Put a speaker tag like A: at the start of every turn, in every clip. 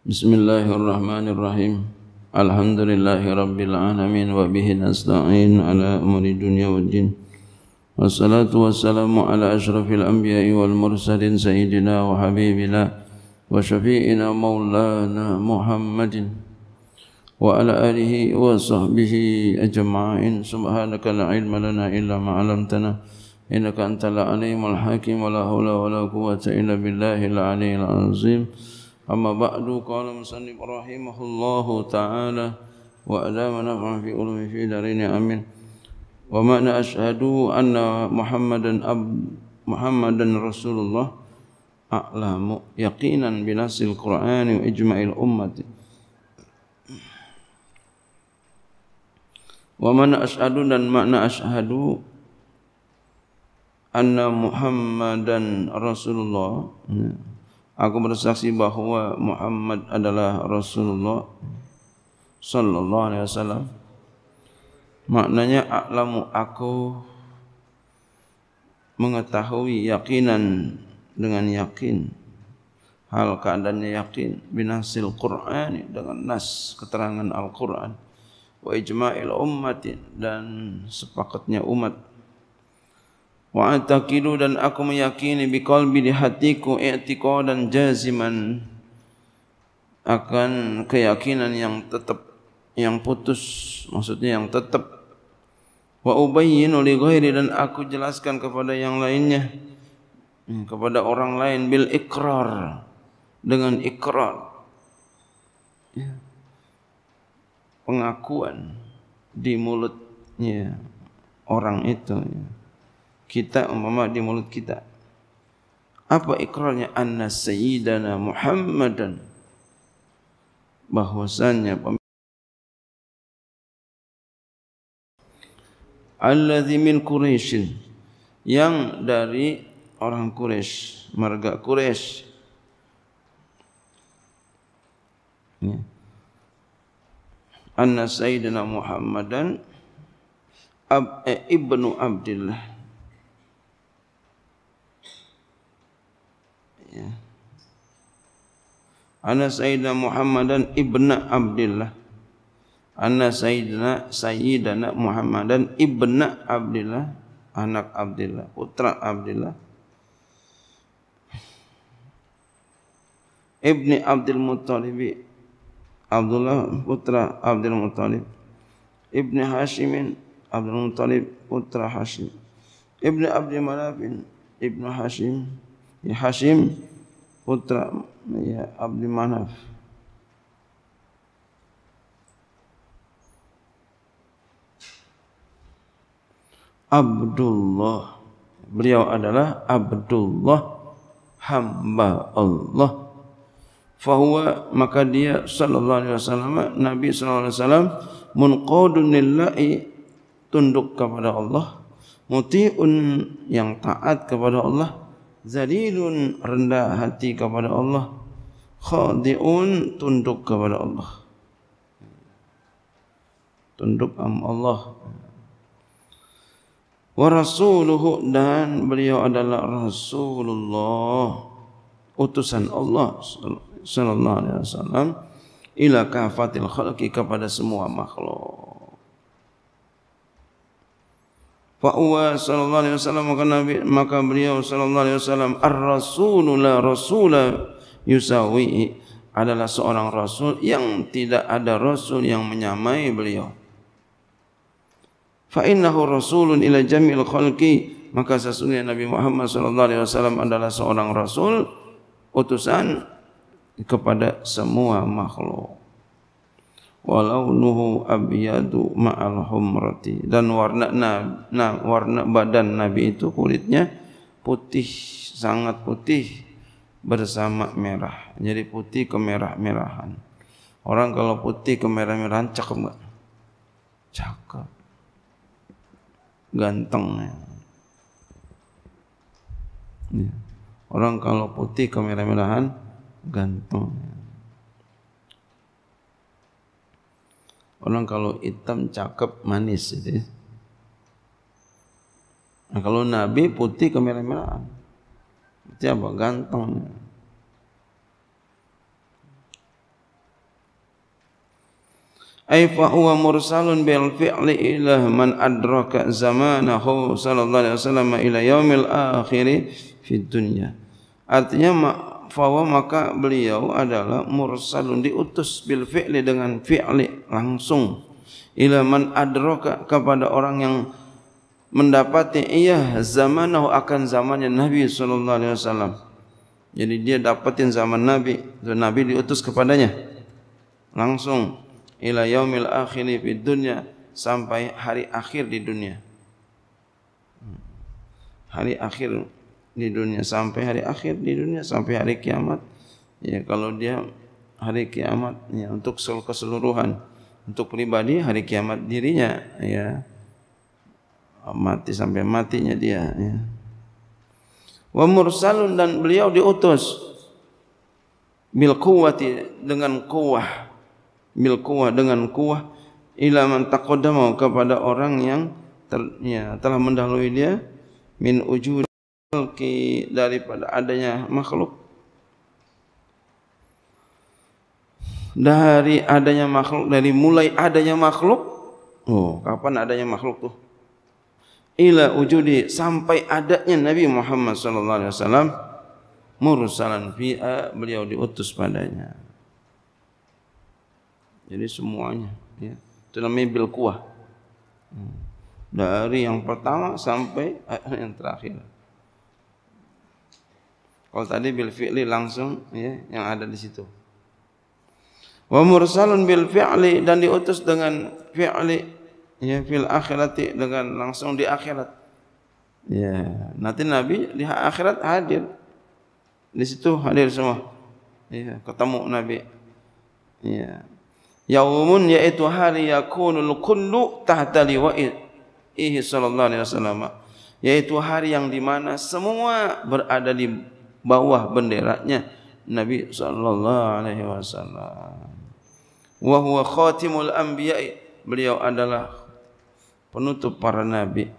A: Bismillahirrahmanirrahim. Alhamdulillahirrabbilalamin. Wa bihi nasta'in ala umuri dunia wa jin. Wassalatu wassalamu ala ashrafil anbiya'i wal mursalin sayyidina wa habibina wa syafi'ina maulana Muhammadin. Wa ala alihi wa sahbihi ajma'in. Subhanaka la ilma lana illa ma'alamtana. Innaka anta la alimul hakim wa la hula wa la quwata illa billahi la alihil أما بعد قال مصنف رحمه الله تعالى وألام نفعا في علوم في دارين آمين ومعنى أشهد أن محمدا أب محمدا رسول الله أعلم يقينا بنص القرآن وإجماع الأمة ومن أشهد dan makna أشهد أن محمدا رسول الله Aku bersaksi bahawa Muhammad adalah Rasulullah sallallahu alaihi wasallam. Maknanya aklamu aku mengetahui yakinan dengan yakin hal keadaannya yakin binasil Quran dengan nas keterangan Al Quran wa ijma'il umat dan sepakatnya umat Wa atakidu dan aku meyakini bi kalbi di hatiku i'tiqa dan jaziman akan keyakinan yang tetap yang putus maksudnya yang tetap wa ubayyin li ghairi dan aku jelaskan kepada yang lainnya hmm, kepada orang lain bil ikrar dengan ikrar ya, pengakuan di mulutnya orang itu ya kita umpama di mulut kita. Apa ikrarnya anna sayyidana Muhammadan bahwasanya Alladhi min Quraysh yang dari orang Quraysh, marga Quraysh. Ya. Anna sayyidana Muhammadan ab, eh, ibnu Abdullah ya. Ana Sayyidina Muhammadan ibna Abdullah. Ana Sayyidina Sayyidina Muhammadan ibna Abdullah, anak Abdullah, putra Abdullah. Ibni Abdul Muttalib Abdullah putra Abdul Muttalib Ibni Hashimin Abdul Muttalib putra Hashim Ibni Abdul Malafin Ibnu Hashim ya Hashim putra ya Abdi Manaf. Abdullah beliau adalah Abdullah hamba Allah fahuwa maka dia sallallahu alaihi wasallam nabi sallallahu alaihi wasallam munqadun lillahi tunduk kepada Allah muti'un yang taat kepada Allah zalilun rendah hati kepada Allah khadiun tunduk kepada Allah tunduk am Allah wa rasuluhu dan beliau adalah rasulullah utusan Allah sallallahu alaihi wasallam ila kafatil khalqi kepada semua makhluk Fa huwa sallallahu alaihi wasallam maka Nabi maka beliau sallallahu alaihi wasallam ar-rasulu la yusawi adalah seorang rasul yang tidak ada rasul yang menyamai beliau. Fa innahu rasulun ila jamil khalqi maka sesungguhnya Nabi Muhammad sallallahu alaihi wasallam adalah seorang rasul utusan kepada semua makhluk walaunuhu abiyadu ma'al humrati dan warna na, na, warna badan nabi itu kulitnya putih sangat putih bersama merah jadi putih ke merah merahan orang kalau putih ke merah merahan cakep enggak cakep ganteng ya. orang kalau putih ke merah merahan ganteng ya. Orang kalau hitam cakep manis itu. Nah, kalau Nabi putih kemerah-merahan. Itu apa? Ganteng. Aifa huwa mursalun bil fi'li ila man adraka zamanahu sallallahu alaihi wasallam ila yaumil akhir fi dunya. Artinya fawa maka beliau adalah mursalun diutus bil fi'li dengan fi'li langsung ila man adraka kepada orang yang mendapati iya zamanahu akan zamannya Nabi sallallahu alaihi wasallam. Jadi dia dapatin zaman Nabi, dan Nabi diutus kepadanya langsung ila yaumil akhir di dunia sampai hari akhir di dunia. Hmm. Hari akhir di dunia sampai hari akhir di dunia sampai hari kiamat ya kalau dia hari kiamat ya untuk keseluruhan untuk pribadi hari kiamat dirinya ya mati sampai matinya dia ya wa mursalun dan beliau diutus bil quwwati dengan kuah bil kuah dengan kuah ila man taqaddama kepada orang yang ter, ya, telah mendahului dia min ujud Mungkin daripada adanya makhluk Dari adanya makhluk Dari mulai adanya makhluk oh, Kapan adanya makhluk tuh? Ila ujudi Sampai adanya Nabi Muhammad SAW Alaihi Wasallam Mursalan fi'a Beliau diutus padanya Jadi semuanya ya. Itu namanya bilkuah hmm. Dari yang pertama Sampai eh, yang terakhir kalau tadi bil fi'li langsung ya, yang ada di situ. Wa mursalun bil fi'li dan diutus dengan fi'li ya fil akhirati dengan langsung di akhirat. Ya, nanti Nabi di akhirat hadir. Di situ hadir semua. Ya, ketemu Nabi. Ya. Yaumun yaitu hari yakunul kullu tahta liwa'ihi sallallahu alaihi wasallam. Yaitu hari yang dimana semua berada di bawah benderanya Nabi sallallahu alaihi wasallam. Wa huwa khatimul anbiya. Beliau adalah penutup para nabi.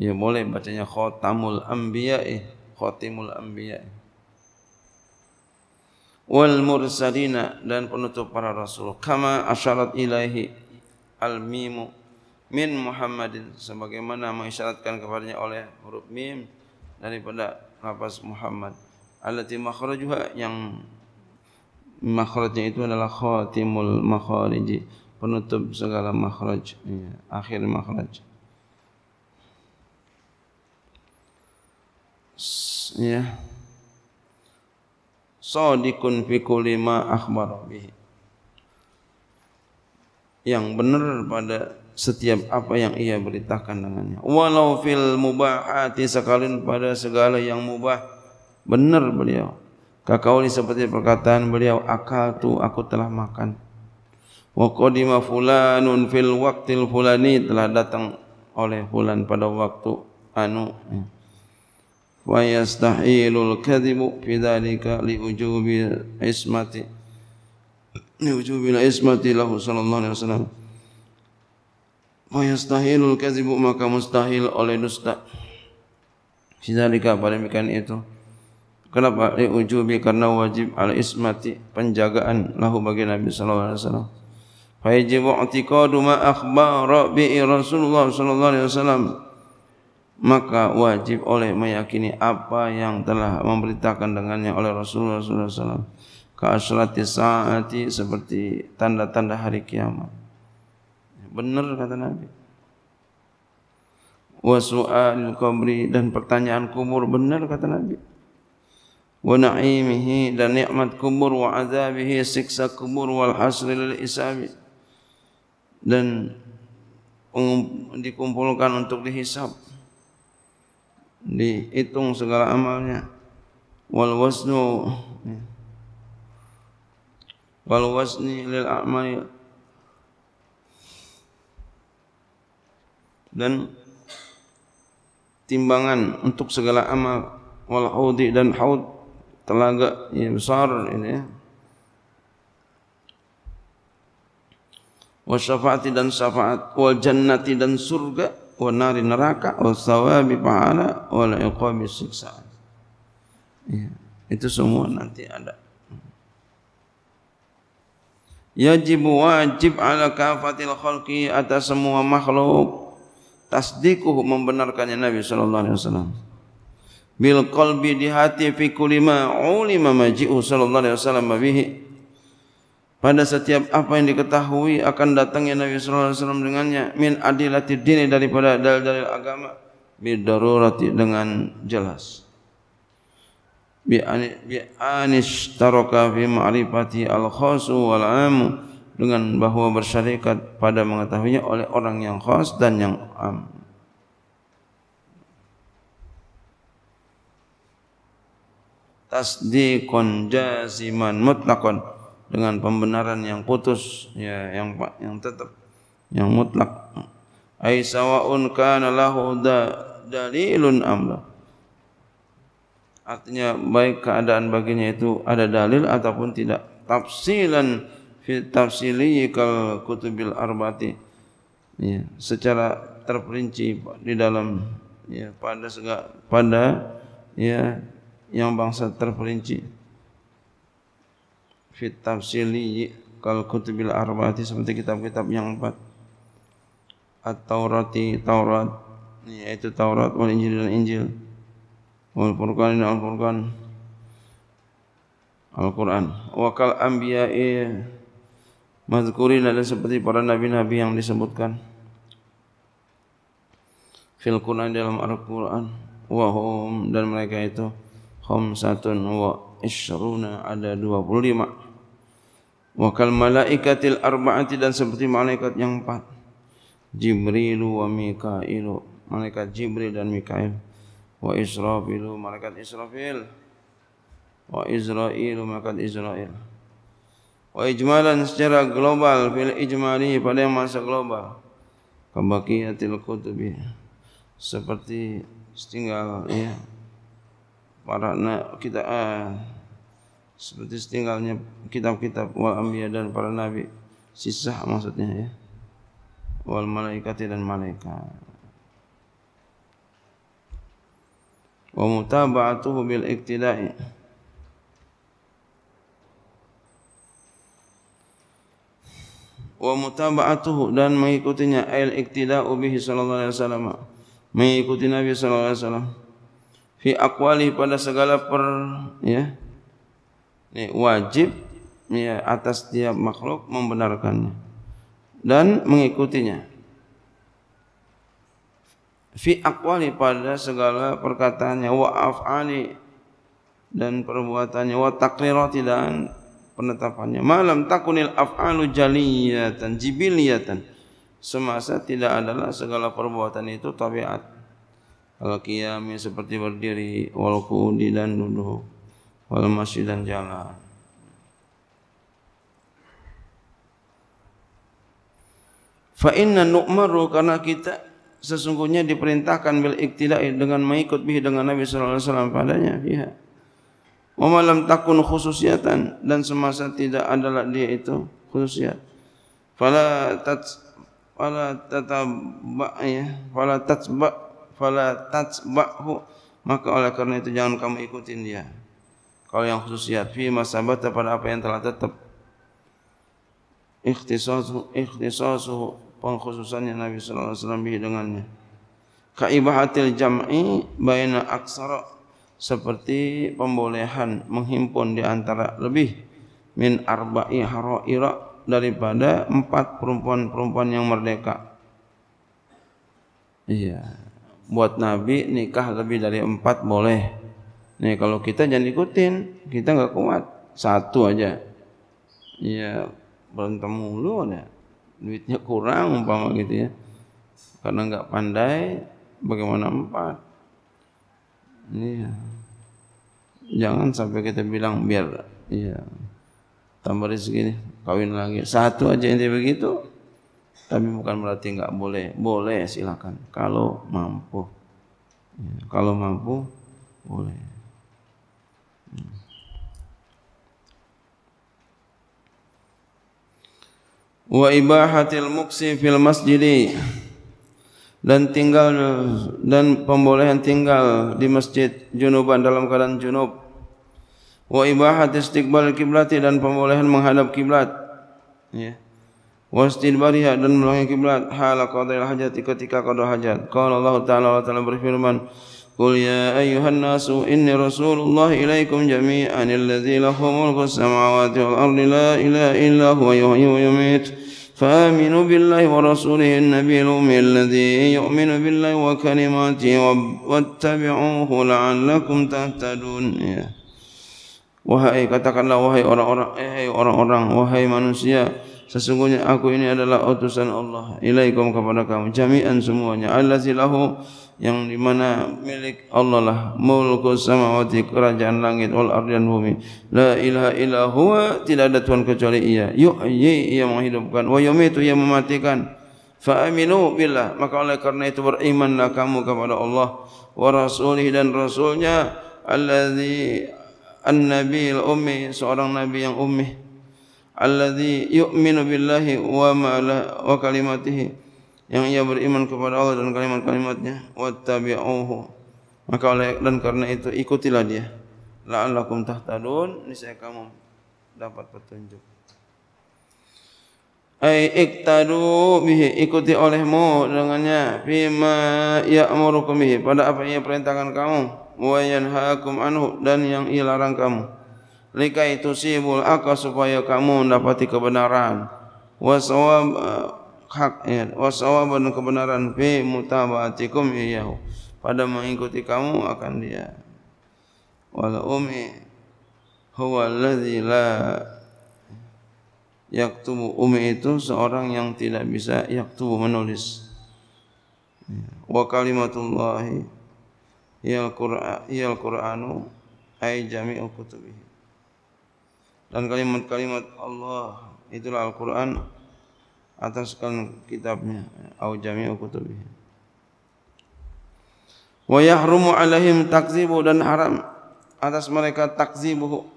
A: Ya boleh bacanya khatamul anbiya, khatimul anbiya. Wal mursalina dan penutup para rasul. Kama asyarat ilaihi al-mimu min Muhammadin sebagaimana mengisyaratkan kepadanya oleh huruf mim daripada lafaz Muhammad allati makhrajuha yang makhrajnya itu adalah khatimul makharij penutup segala makhraj ya, akhir makhraj ya sadiqun fi kulli ma akhbara bihi yang benar pada setiap apa yang ia beritakan dengannya. Walau fil mubahati sekalian pada segala yang mubah. Benar beliau. Kakau ini seperti perkataan beliau, akal tu aku telah makan. Wa qadima fulanun fil waqtil fulani telah datang oleh fulan pada waktu anu. Wa yastahilul kadhibu fi dhalika li ismati. Li ismati lahu sallallahu alaihi wasallam. Fayastahilul kazibu maka mustahil oleh dusta. Sidalika pada mikan itu. Kenapa li ujubi karena wajib al ismati penjagaan lahu bagi Nabi saw. alaihi wasallam. Fa yajib i'tiqadu ma akhbara bi Rasulullah saw. Maka wajib oleh meyakini apa yang telah memberitakan dengannya oleh Rasulullah saw. alaihi wasallam. saati seperti tanda-tanda hari kiamat. Benar kata Nabi. Wa su'al qabri dan pertanyaan kubur benar kata Nabi. Wa na'imihi dan nikmat kubur wa azabihi siksa kubur wal hasr lil isabi. Dan dikumpulkan untuk dihisab. Dihitung segala amalnya. Wal wasnu ya. wal wasni lil a'mali dan timbangan untuk segala amal wal haudi dan haud telaga yang besar ini wa syafaati dan syafaat wal jannati dan surga wa nari neraka wa sawabi pahala wal iqabi siksa ya, itu semua nanti ada Yajib wajib ala kafatil khalqi atas semua makhluk tasdikuh membenarkannya Nabi sallallahu alaihi wasallam bil qalbi di hati fi kulli ma ulima maji'u sallallahu alaihi wasallam bihi pada setiap apa yang diketahui akan datangnya Nabi sallallahu alaihi wasallam dengannya min adilati dini daripada dalil-dalil agama bi darurati dengan jelas bi anis bi anish taraka fi ma'rifati al khas wal 'am dengan bahwa bersyarikat pada mengetahuinya oleh orang yang khas dan yang am. Tasdiqun jaziman mutlakon dengan pembenaran yang putus ya yang yang tetap yang mutlak ai sawaun kana lahu dalilun amla artinya baik keadaan baginya itu ada dalil ataupun tidak tafsilan fit tafsili kal kutubil arbati ya, secara terperinci di dalam ya, pada segala pada ya, yang bangsa terperinci fit tafsili kal kutubil arbati seperti kitab-kitab yang empat atau taurati taurat yaitu taurat wal injil dan injil wal furqan dan al Quran, al-quran wakal Ambiyah. Madhkurin adalah seperti para nabi-nabi yang disebutkan Fil Quran dalam Al-Quran wa Wahum dan mereka itu Khamsatun wa ishruna ada 25 Wa kal malaikatil arba'ati dan seperti malaikat yang empat Jibrilu wa Mikailu Malaikat Jibril dan Mikail Wa Israfilu malaikat Israfil Wa Israilu malaikat Israel, malaikat Israel. Wa oh, ijmalan secara global fil ijmali pada masa global. Kabakiyatil kutubi seperti setinggal ya para kita eh, seperti setinggalnya kitab-kitab wal anbiya dan para nabi sisa maksudnya ya wal malaikati dan malaikat wa mutaba'atuhu bil iktida'i wa mutaba'atuhu dan mengikutinya ail iktida'u bihi sallallahu alaihi wasallam mengikuti nabi sallallahu alaihi wasallam fi aqwali pada segala per ya ini wajib ya atas setiap makhluk membenarkannya dan mengikutinya fi aqwali pada segala perkataannya wa afani dan perbuatannya wa taqriratidan dan penetapannya malam takunil af'alu jaliyatan jibiliyatan semasa tidak adalah segala perbuatan itu tabiat al qiyami seperti berdiri wal qudi dan duduk wal masjid dan jalan fa inna nu'maru karena kita sesungguhnya diperintahkan bil iktidai dengan mengikut bihi dengan Nabi saw padanya fiha ya wa malam takun khususiyatan dan semasa tidak adalah dia itu khususiyat fala tat fala tatab ya fala tatba fala tatbahu maka oleh karena itu jangan kamu ikutin dia kalau yang khususiyat fi masabata pada apa yang telah tetap ikhtisasu ikhtisasu pengkhususannya Nabi sallallahu alaihi wasallam dengannya kaibahatil jam'i baina aksara seperti pembolehan menghimpun di antara lebih min arba'i haraira daripada empat perempuan-perempuan yang merdeka. Iya. Buat Nabi nikah lebih dari empat boleh. Nih kalau kita jangan ikutin, kita enggak kuat. Satu aja. Iya, berantem mulu ya. Duitnya kurang umpama gitu ya. Karena enggak pandai bagaimana empat. Iya. Jangan sampai kita bilang biar iya. Tambah rezeki nih, kawin lagi. Satu aja ini begitu. Tapi bukan berarti enggak boleh. Boleh silakan kalau mampu. Iya. Kalau mampu boleh. Wa ibahatil muksi fil masjidi dan tinggal dan pembolehan tinggal di masjid junuban dalam keadaan junub wa ibahat istiqbal kiblati dan pembolehan menghadap kiblat ya wa istidbariha dan melangkah kiblat hal qadil hajat ketika qada hajat qala Allah taala wa taala berfirman qul ya ayyuhan nasu inni rasulullah ilaikum jami'an alladzi lahu mulku samawati wal ardi la ilaha illa huwa yuhyi wa yumiitu فآمنوا بالله ورسوله النبي الأمي الذي يؤمن بالله وكلماته واتبعوه لعلكم تهتدون ya. Wahai katakanlah wahai orang-orang eh orang-orang wahai manusia sesungguhnya aku ini adalah utusan Allah ilaikum kepada kamu jami'an semuanya allazi lahu yang dimana milik Allah lah mulku samawati kerajaan langit wal ardi dan bumi la ilaha illa huwa tidak ada tuhan kecuali ia yuhyi ia menghidupkan wa yumitu ia mematikan fa aminu billah maka oleh karena itu berimanlah kamu kepada Allah wa rasulih dan rasulnya allazi annabiyul ummi seorang nabi yang ummi allazi yu'minu billahi wa ma wa kalimatihi yang ia beriman kepada Allah dan kalimat-kalimatnya wattabi'uhu maka oleh dan karena itu ikutilah dia la'allakum tahtadun niscaya kamu dapat petunjuk ai iktadu bihi ikuti olehmu dengannya bima ya'murukum bihi pada apa yang ia perintahkan kamu wa yanhaakum anhu dan yang ia larang kamu lika itu sibul aka supaya kamu mendapati kebenaran Waswab hak ya wasawaban kebenaran fi mutabaatikum iyyahu pada mengikuti kamu akan dia wal ummi huwa alladhi la yaktubu ummi itu seorang yang tidak bisa yaktubu menulis wa kalimatullahi yal qur'an yal qur'anu ay jami'u kutubihi dan kalimat-kalimat Allah itulah Al-Qur'an atas kan kitabnya atau jami'u kutubih wa yahrumu alaihim takzibu dan haram atas mereka takzibu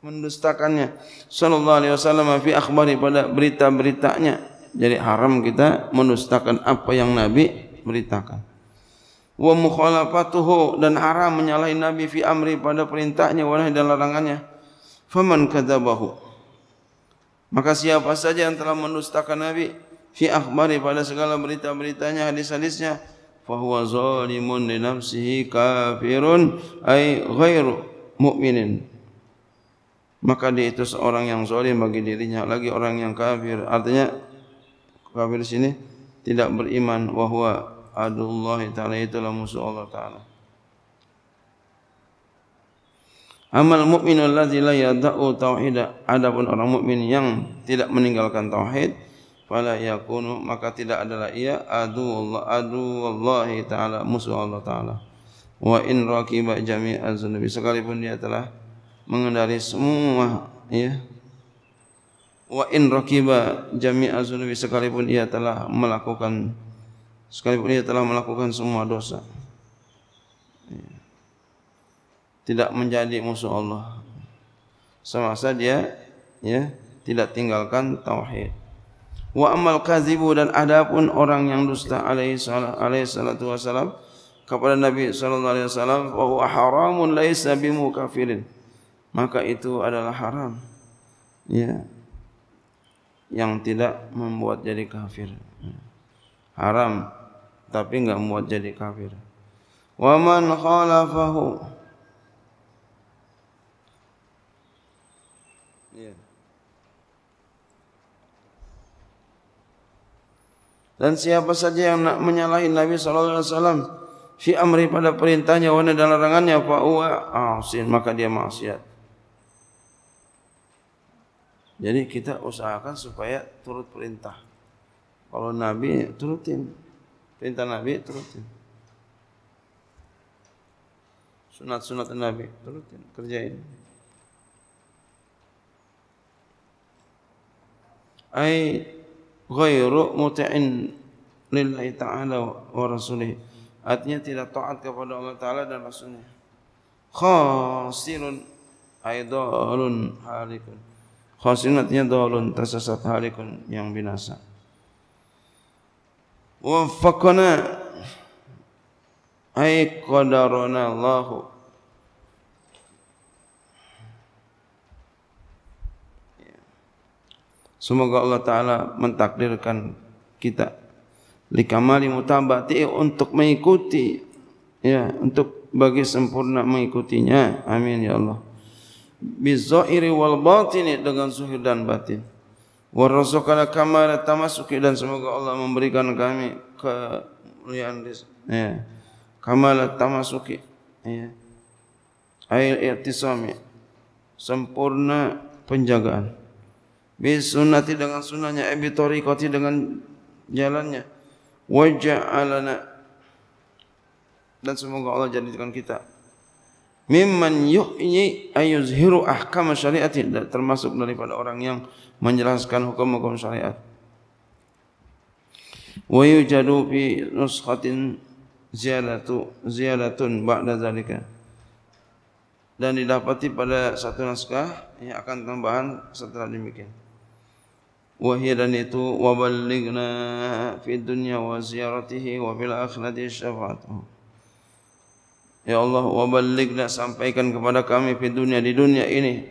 A: mendustakannya sallallahu alaihi wasallam fi akhbari pada berita-beritanya jadi haram kita mendustakan apa yang nabi beritakan wa mukhalafatuhu dan haram menyalahi nabi fi amri pada perintahnya wa dan larangannya faman kadzabahu Maka siapa saja yang telah menustakan Nabi fi akhbari pada segala berita-beritanya hadis-hadisnya fahuwa zalimun li nafsihi kafirun ai ghairu mukminin. Maka dia itu seorang yang zalim bagi dirinya lagi orang yang kafir. Artinya kafir di sini tidak beriman wahwa adullah taala itulah musuh Allah taala. Amal mukmin allazi la yada'u tauhid adapun orang mukmin yang tidak meninggalkan tauhid fala yakunu maka tidak adalah ia adu Allah adu Allah taala musuh Allah taala wa in raqiba jami'a dzunubi sekalipun dia telah mengendari semua ya wa in raqiba jami'a dzunubi sekalipun dia telah melakukan sekalipun dia telah melakukan semua dosa tidak menjadi musuh Allah semasa dia ya tidak tinggalkan tauhid wa amal kazibu dan adapun orang yang dusta alaihi salat alaihi salatu wasalam kepada nabi sallallahu alaihi wasalam wa huwa haramun laisa bimukafirin maka itu adalah haram ya yang tidak membuat jadi kafir haram tapi enggak membuat jadi kafir wa man khalafahu dan siapa saja yang nak menyalahi Nabi sallallahu alaihi wasallam fi amri pada perintahnya wana dan larangannya fa huwa asin maka dia maksiat. Jadi kita usahakan supaya turut perintah. Kalau Nabi turutin perintah Nabi turutin. Sunat-sunat Nabi turutin kerjain. Ayat ghairu muti'in lillahi ta'ala wa rasulih artinya tidak taat kepada Allah taala dan rasulnya khasirun aidalun halikun khasirun artinya dalun tersesat halikun yang binasa wa faqana ay qadarna Allahu Semoga Allah Ta'ala mentakdirkan kita Likamali mutabati untuk mengikuti Ya, untuk bagi sempurna mengikutinya Amin ya Allah Bizzahiri wal batini dengan suhir dan batin Warasukala kamara tamasuki Dan semoga Allah memberikan kami kemuliaan Ya Kamala tamasuki Ya Air irtisami Sempurna penjagaan bisunati dengan sunnahnya ebi tariqati dengan jalannya wajah alana dan semoga Allah jadikan kita mimman yuhyi ayuzhiru ahkam syariat termasuk daripada orang yang menjelaskan hukum-hukum syariat wa fi nuskhatin ziyadatu ziyadatun ba'da zalika dan didapati pada satu naskah yang akan tambahan setelah demikian وهيرا نتو وبلغنا في الدنيا وزيارته وفي الآخرة شفاعته Ya Allah, وبلغنا sampaikan kepada kami fi الدنيا di dunia ini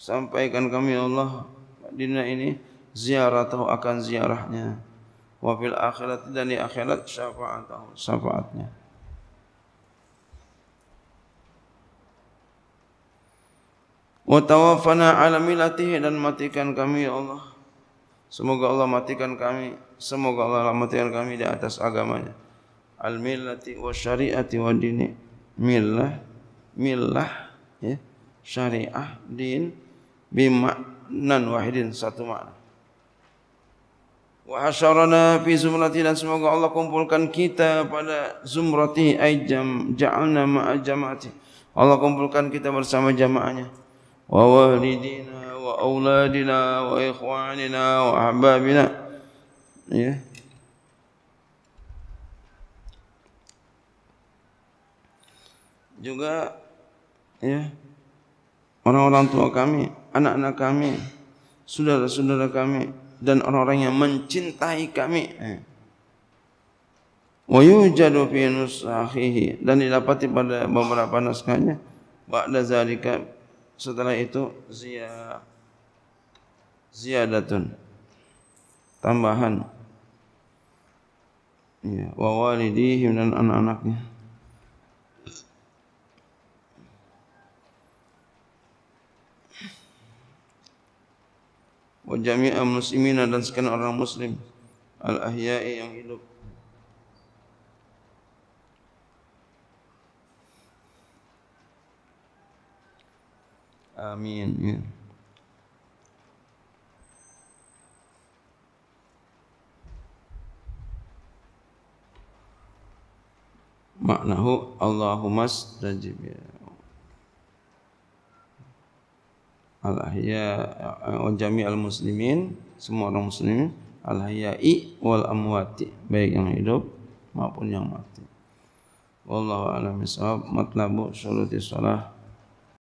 A: sampaikan kami ya Allah di dunia ini ziaratahu akan ziarahnya wa fil akhirati dan di akhirat syafaatahu syafaatnya syafa Wa tawaffana ala milatihi dan matikan kami ya Allah. Semoga Allah matikan kami, semoga Allah matikan kami di atas agamanya. Al millati wa syariati wa dini. Millah, millah ya. Syariah, din bi wahidin satu makna. Wa hasyarana fi zumrati dan semoga Allah kumpulkan kita pada zumrati ayjam ja'alna ma'a jama'ati. Allah kumpulkan kita bersama jamaahnya. ووالدينا وأولادنا وإخواننا وأحبابنا ya. juga ya orang-orang tua kami, anak-anak kami, saudara-saudara kami dan orang-orang yang mencintai kami. Wa yujadu fi nusakhihi dan didapati pada beberapa naskahnya ba'da zalika setelah itu zia ziyadatun tambahan ya wa walidihi dan anak-anaknya wa jami'a muslimina dan sekalian orang muslim al ahya'i yang hidup Amin. Ya. Maknahu Allahumma stajib ya. Al-ahya eh, jami'al muslimin, semua orang muslim, al-hayyi wal amwati, baik yang hidup maupun yang mati. Wallahu a'lam bishawab. Matlabu syurutis shalah.